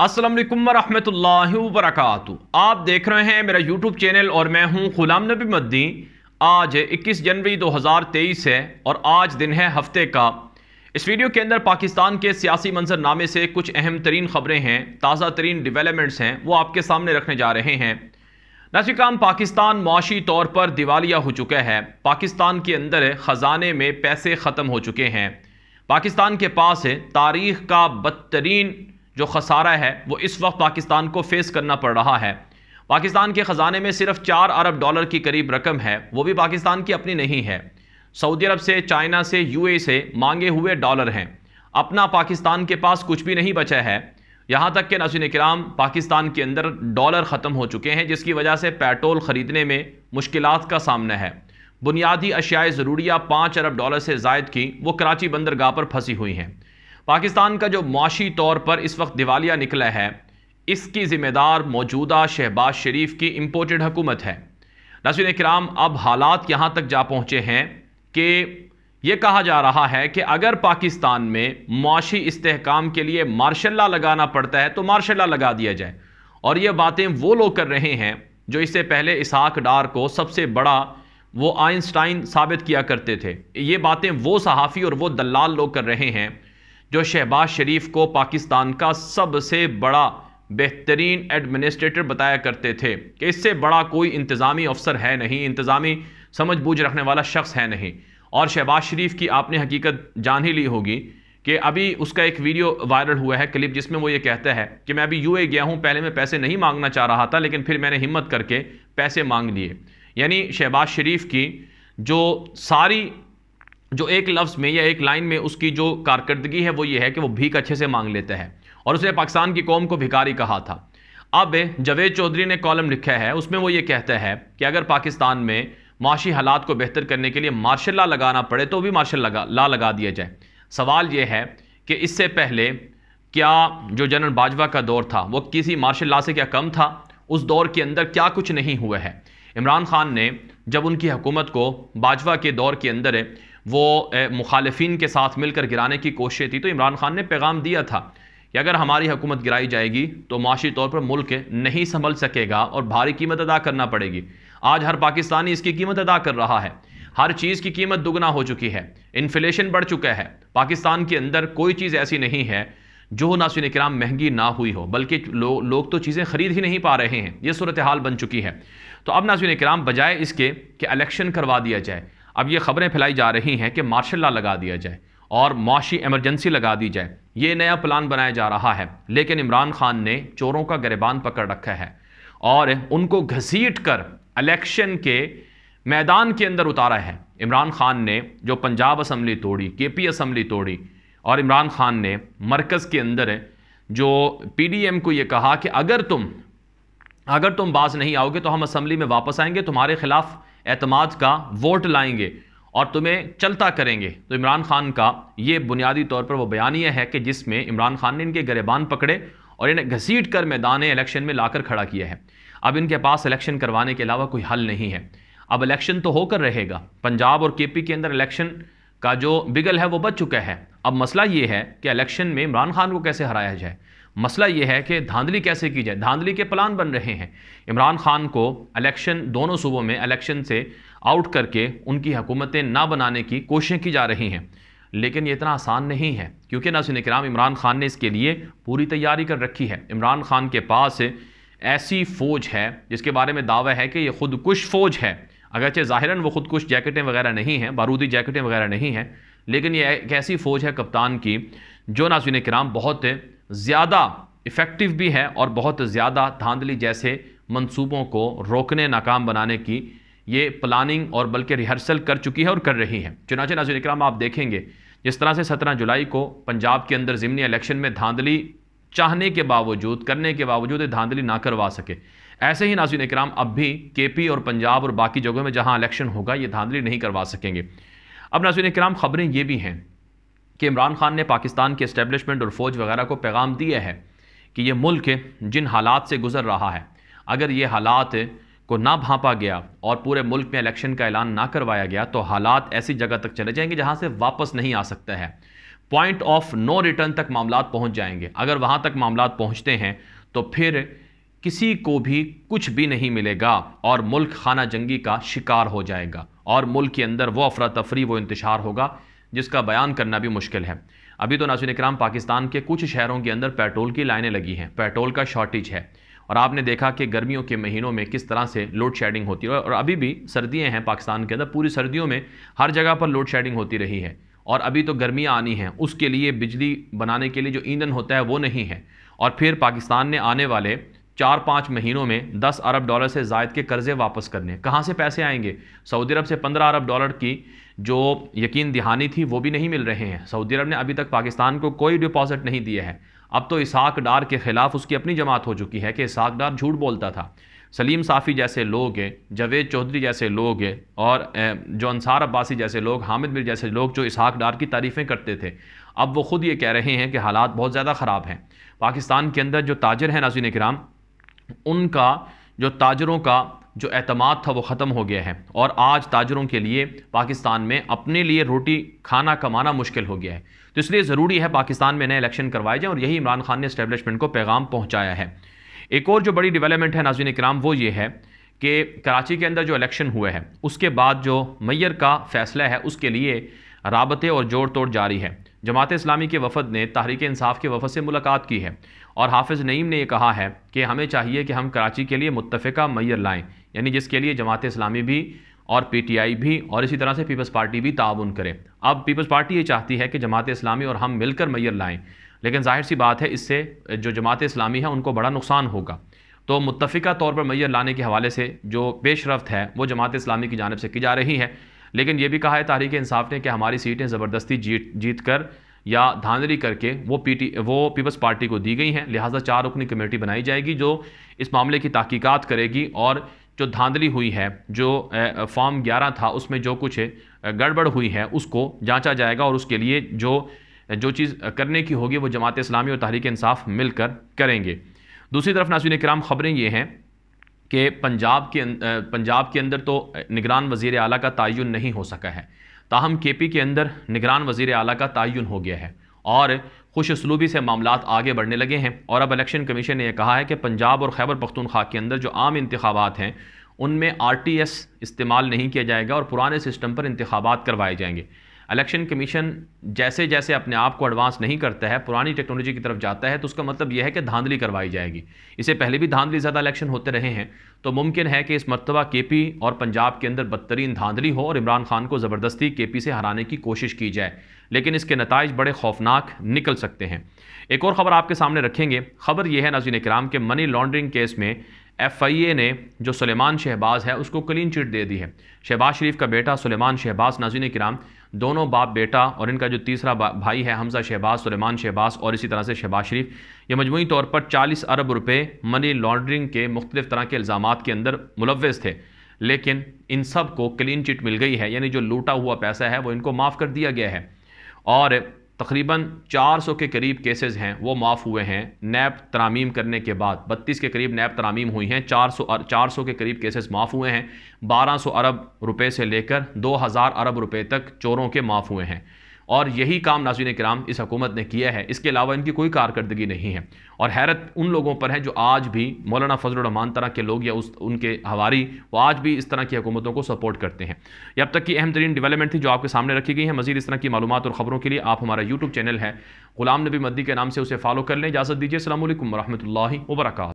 असलम वरहमल वरक आप देख रहे हैं मेरा यूट्यूब चैनल और मैं हूं गुलाम नबी मद्दी आज 21 जनवरी 2023 है और आज दिन है हफ्ते का इस वीडियो के अंदर पाकिस्तान के सियासी मंजरनामे से कुछ अहम तरीन खबरें हैं ताज़ा तरीन डिवेलपमेंट्स हैं वो आपके सामने रखने जा रहे हैं नाशिकाम पाकिस्तान मुआशी तौर पर दिवालिया हो चुका है पाकिस्तान के अंदर ख़जाने में पैसे ख़त्म हो चुके हैं पाकिस्तान के पास तारीख का बदतरीन जो खसारा है वो इस वक्त पाकिस्तान को फेस करना पड़ रहा है पाकिस्तान के ख़जाने में सिर्फ चार अरब डॉलर की करीब रकम है वो भी पाकिस्तान की अपनी नहीं है सऊदी अरब से चाइना से यू से मांगे हुए डॉलर हैं अपना पाकिस्तान के पास कुछ भी नहीं बचा है यहाँ तक कि नसिन कराम पाकिस्तान के अंदर डॉलर ख़त्म हो चुके हैं जिसकी वजह से पेट्रोल ख़रीदने में मुश्किल का सामना है बुनियादी अशियाए ज़रूरिया पाँच अरब डॉलर से जायद की वो कराची बंदरगाह पर फंसी हुई हैं पाकिस्तान का जो माशी तौर पर इस वक्त दिवालिया निकला है इसकी ज़िम्मेदार मौजूदा शहबाज शरीफ की इम्पोर्टेड हुकूमत है नसिन कराम अब हालात यहाँ तक जा पहुँचे हैं कि यह कहा जा रहा है कि अगर पाकिस्तान में मुशी इस्तेकाम के लिए मार्शल्ला लगाना पड़ता है तो मार्शल्ला लगा दिया जाए और ये बातें वो लोग कर रहे हैं जो इससे पहले इसहाक डार को सबसे बड़ा वो आइंस्टाइन साबित किया करते थे ये बातें वो सहाफ़ी और वो दलाल लोग कर रहे हैं जो शहबाज शरीफ को पाकिस्तान का सबसे बड़ा बेहतरीन एडमिनिस्ट्रेटर बताया करते थे कि इससे बड़ा कोई इंतज़ामी अफसर है नहीं इंतज़ामी समझ बूझ रखने वाला शख्स है नहीं और शहबाज शरीफ की आपने हकीकत जान ही ली होगी कि अभी उसका एक वीडियो वायरल हुआ है क्लिप जिसमें वो ये कहता है कि मैं अभी यूए गया हूँ पहले मैं पैसे नहीं मांगना चाह रहा था लेकिन फिर मैंने हिम्मत करके पैसे मांग लिए यानी शहबाज शरीफ की जो सारी जो एक लफ्ज़ में या एक लाइन में उसकी जो कारकर्दगी है वो ये है कि वो भीख अच्छे से मांग लेता है और उसने पाकिस्तान की कौम को भिकारी कहा था अब जवेद चौधरी ने कॉलम लिखा है उसमें वो ये कहता है कि अगर पाकिस्तान में माशी हालात को बेहतर करने के लिए मार्शल ला लगाना पड़े तो भी मार्शल लगा ला लगा दिया जाए सवाल ये है कि इससे पहले क्या जो जनरल बाजवा का दौर था वो किसी मार्शल ला से क्या कम था उस दौर के अंदर क्या कुछ नहीं हुआ है इमरान खान ने जब उनकी हुकूमत को बाजवा के दौर के अंदर वो मुखालफी के साथ मिलकर गिराने की कोशिश थी तो इमरान खान ने पैगाम दिया था कि अगर हमारी हुकूमत गिराई जाएगी तो माशी तौर पर मुल्क नहीं संभल सकेगा और भारी कीमत अदा करना पड़ेगी आज हर पाकिस्तानी इसकी कीमत अदा कर रहा है हर चीज़ की कीमत दुगना हो चुकी है इन्फ्लेशन बढ़ चुका है पाकिस्तान के अंदर कोई चीज़ ऐसी नहीं है जो नासिन कराम महंगी ना हुई हो बल्कि लो, लोग तो चीज़ें खरीद ही नहीं पा रहे हैं ये सूरत हाल बन चुकी है तो अब नासिन कराम बजाय इसके कि इलेक्शन करवा दिया जाए अब ये खबरें फैलाई जा रही हैं कि मार्शल ला लगा दिया जाए और मुशी एमरजेंसी लगा दी जाए ये नया प्लान बनाया जा रहा है लेकिन इमरान खान ने चोरों का गरेबान पकड़ रखा है और उनको घसीट कर इलेक्शन के मैदान के अंदर उतारा है इमरान खान ने जो पंजाब असम्बली तोड़ी के पी असम्बली तोड़ी और इमरान खान ने मरकज़ के अंदर जो पी डी एम को ये कहा कि अगर तुम अगर तुम बाज नहीं आओगे तो हम असम्बली में वापस आएंगे तुम्हारे खिलाफ एतमाद का वोट लाएंगे और तुम्हें चलता करेंगे तो इमरान खान का ये बुनियादी तौर पर वो यह है कि जिसमें इमरान खान ने इनके गरेबान पकड़े और इन्हें घसीट कर मैदान इलेक्शन में लाकर खड़ा किया है अब इनके पास इलेक्शन करवाने के अलावा कोई हल नहीं है अब इलेक्शन तो होकर रहेगा पंजाब और केपी के अंदर इलेक्शन का जो बिगल है वो बच चुका है अब मसला ये है कि इलेक्शन में इमरान खान को कैसे हराया जाए मसला ये है कि धांधली कैसे की जाए धांधली के प्लान बन रहे हैं इमरान खान को इलेक्शन दोनों सूबों में इलेक्शन से आउट करके उनकी हुकूमतें ना बनाने की कोशिशें की जा रही हैं लेकिन ये इतना आसान नहीं है क्योंकि नासिन कराम इमरान खान ने इसके लिए पूरी तैयारी कर रखी है इमरान खान के पास ऐसी फ़ौज है जिसके बारे में दावा है कि ये खुदकुश फ़ौज है अगरचे ज़ाहिरन वो खुदकुश जैकेटें वगैरह नहीं हैं बारूदी जैकेटें वगैरह नहीं हैं लेकिन ये एक ऐसी फ़ौज है कप्तान की जो नाजिन कराम बहुत ज़्यादा इफ़ेक्टिव भी है और बहुत ज़्यादा धांधली जैसे मनसूबों को रोकने नाकाम बनाने की ये प्लानिंग और बल्कि रिहर्सल कर चुकी है और कर रही है चुनाचे नाजिन इक्राम आप देखेंगे जिस तरह से सत्रह जुलाई को पंजाब के अंदर ज़मनी इलेक्शन में धांधली चाहने के बावजूद करने के बावजूद धांधली ना करवा सके ऐसे ही नाजिन इक्राम अब भी के पी और पंजाब और बाकी जगहों में जहाँ इलेक्शन होगा ये धांधली नहीं करवा सकेंगे अब नाजिन कराम ख़बरें ये भी हैं कि इमरान खान ने पाकिस्तान के इस्टेबलिशमेंट और फ़ौज वगैरह को पैगाम दिया है कि ये मुल्क जिन हालात से गुजर रहा है अगर ये हालात को ना भांपा गया और पूरे मुल्क में इलेक्शन का ऐलान ना करवाया गया तो हालात ऐसी जगह तक चले जाएंगे जहाँ से वापस नहीं आ सकता है पॉइंट ऑफ नो रिटर्न तक मामला पहुँच जाएंगे अगर वहाँ तक मामला पहुँचते हैं तो फिर किसी को भी कुछ भी नहीं मिलेगा और मुल्क खाना जंगी का शिकार हो जाएगा और मुल्क के अंदर वो अफरा तफरी वो इंतशार होगा जिसका बयान करना भी मुश्किल है अभी तो नासिन इक्राम पाकिस्तान के कुछ शहरों के अंदर पेट्रोल की लाइनें लगी हैं पेट्रोल का शॉर्टेज है और आपने देखा कि गर्मियों के महीनों में किस तरह से लोड शेडिंग होती है और अभी भी सर्दियाँ हैं पाकिस्तान के अंदर पूरी सर्दियों में हर जगह पर लोड शेडिंग होती रही है और अभी तो गर्मियाँ आनी हैं उसके लिए बिजली बनाने के लिए जो ईंधन होता है वो नहीं है और फिर पाकिस्तान ने आने वाले चार पाँच महीनों में दस अरब डॉलर से जायद के कर्ज़े वापस करने कहाँ से पैसे आएंगे सऊदी अरब से पंद्रह अरब डॉलर की जो यकीन दहानी थी वो भी नहीं मिल रहे हैं सऊदी अरब ने अभी तक पाकिस्तान को कोई डिपॉजिट नहीं दिया है अब तो इसहाक डार के ख़िलाफ़ उसकी अपनी जमात हो चुकी है कि इसहाक डार झूठ बोलता था सलीम साफ़ी जैसे लोग हैं जवेद चौधरी जैसे लोग हैं और जो अंसार अब्बासी जैसे लोग हामिद मिर जैसे लोग जो इसहाक डार की तारीफ़ें करते थे अब वो ख़ुद ये कह रहे हैं कि हालात बहुत ज़्यादा ख़राब हैं पाकिस्तान के अंदर जो ताजर हैं नाजिन कराम उनका जो ताजरों का जो अतमाद था वो ख़त्म हो गया है और आज ताजरों के लिए पाकिस्तान में अपने लिए रोटी खाना कमाना मुश्किल हो गया है तो इसलिए ज़रूरी है पाकिस्तान में नए इलेक्शन करवाए जाएँ और यही इमरान खान ने इस्टेबलिशमेंट को पैगाम पहुँचाया है एक और जो बड़ी डेवलपमेंट है नाजीन कराम वो ये है कि कराची के अंदर जो इलेक्शन हुए हैं उसके बाद जो मैयर का फैसला है उसके लिए रबते और जोड़ तोड़ जारी है जमात इस्लामी के वफद ने तहरीक इंसाफ के वफद से मुलाकात की है और हाफिज़ नईम ने यह कहा है कि हमें चाहिए कि हम कराची के लिए मुतफ़ा मैयर लाएँ यानी जिसके लिए जमात इस्लामी भी और पीटीआई भी और इसी तरह से पीपल्स पार्टी भी ताउन करे अब पीपल्स पार्टी ये चाहती है कि जमात इस्लामी और हम मिलकर मैयर लाएँ लेकिन जाहिर सी बात है इससे जो जमात इस्लामी है उनको बड़ा नुकसान होगा तो मुतफ़ा तौर पर मैयर लाने के हवाले से जो पेशरफ है वो जमात इस्लामी की जानब से की जा रही है लेकिन ये भी कहा है तहरीक इंसाफ ने कि हमारी सीटें ज़बरदस्ती जीत जीत कर या धांधली करके वो पीटी वो पीपल्स पार्टी को दी गई हैं लिहाजा चार रुकनी कमेटी बनाई जाएगी जो इस मामले की तहकीकत करेगी और जो धांधली हुई है जो फॉर्म ग्यारह था उसमें जो कुछ गड़बड़ हुई है उसको जाँचा जाएगा और उसके लिए जो जो चीज़ करने की होगी वो जमात इस्लामी और तहरीक इंसाफ मिलकर करेंगे दूसरी तरफ नासिन कराम ख़बरें ये हैं कि पंजाब के अं-, पंजाब के अंदर तो निगरान वजीर अली का तयन नहीं हो सका है ताहम के पी के अंदर निगरान वजीर अली का तयन हो गया है और खुश उसलूबी से मामला आगे बढ़ने लगे हैं और अब इलेक्शन कमीशन ने यह कहा है कि पंजाब और खैबर पख्तूनख्वा के अंदर जो आम इंतबात हैं उनमें आर टी एस इस्तेमाल नहीं किया जाएगा और पुराने सिस्टम पर इंतबात करवाए जाएंगे इलेक्शन कमीशन जैसे जैसे अपने आप को एडवांस नहीं करता है पुरानी टेक्नोलॉजी की तरफ जाता है तो उसका मतलब यह है कि धांधली करवाई जाएगी इससे पहले भी धांधली ज़्यादा इलेक्शन होते रहे हैं तो मुमकिन है कि इस मरतबा के पी और पंजाब के अंदर बदतरीन धांधली हो और इमरान खान को ज़बरदस्ती के पी से हराने की कोशिश की जाए लेकिन इसके नतज बड़े खौफनाक निकल सकते हैं एक और ख़बर आपके सामने रखेंगे खबर यह है नाजीन कराम के मनी लॉन्ड्रिंग केस में एफ आई ए ने जो सलेमान शहबाज है उसको क्लीन चिट दे दी है शहबाज शरीफ का बेटा सलेमान शहबाज नाजीन कराम दोनों बाप बेटा और इनका जो तीसरा भाई है हमजा शहबाज सलेमान शहबाज और इसी तरह से शहबाज शरीफ ये मजमू तौर पर 40 अरब रुपए मनी लॉन्ड्रिंग के मुख्तलिफ तरह के इल्ज़ाम के अंदर मुलव थे लेकिन इन सब को क्लीन चिट मिल गई है यानी जो लूटा हुआ पैसा है वो इनको माफ़ कर दिया गया है और तकरीबन 400 के करीब केसेस हैं वो माफ़ हुए हैं नैब तरामीम करने के बाद 32 के करीब नैब तरामीम हुई हैं 400 400 के करीब केसेस माफ़ हुए हैं 1200 अरब रुपए से लेकर 2000 अरब रुपए तक चोरों के माफ़ हुए हैं और यही काम नाजीन कराम इस हकूमत ने किया है इसके अलावा इनकी कोई कारकर्दगी नहीं है और हैरत उन लोगों पर है जो आज भी मौलाना फजलरहमान तरह के लोग या उस उनके हवारी वो आज भी इस तरह की हकूमतों को सपोर्ट करते हैं ये अब तक की अहम तरीन डेवलपमेंट थी जो आपके सामने रखी गई है मजीद इस तरह की मालूम और ख़बरों के लिए आप हमारा यूट्यूब चैनल है गुलाम नबी मद्दी के नाम से उसे फॉलो कर लें इजाज़त दीजिए असल वरहमल वर्क